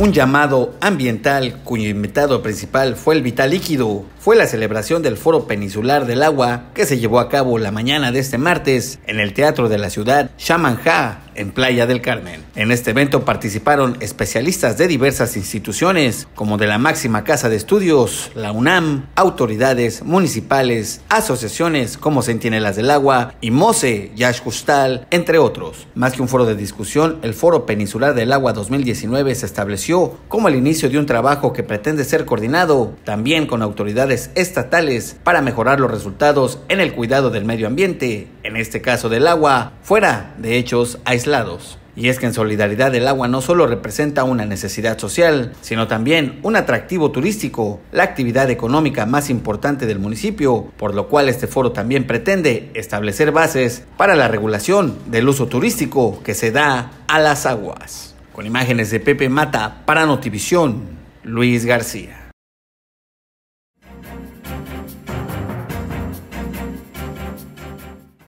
un llamado ambiental cuyo invitado principal fue el vital líquido. Fue la celebración del Foro Peninsular del Agua que se llevó a cabo la mañana de este martes en el Teatro de la Ciudad Shamanja en Playa del Carmen. En este evento participaron especialistas de diversas instituciones, como de la máxima casa de estudios, la UNAM, autoridades municipales, asociaciones como Centinelas del Agua y MOSE, Yash Hustal, entre otros. Más que un foro de discusión, el Foro Peninsular del Agua 2019 se estableció como el inicio de un trabajo que pretende ser coordinado también con autoridades estatales para mejorar los resultados en el cuidado del medio ambiente, en este caso del agua, fuera de hechos aislados. Y es que en solidaridad el agua no solo representa una necesidad social, sino también un atractivo turístico, la actividad económica más importante del municipio, por lo cual este foro también pretende establecer bases para la regulación del uso turístico que se da a las aguas. Con imágenes de Pepe Mata para Notivisión, Luis García.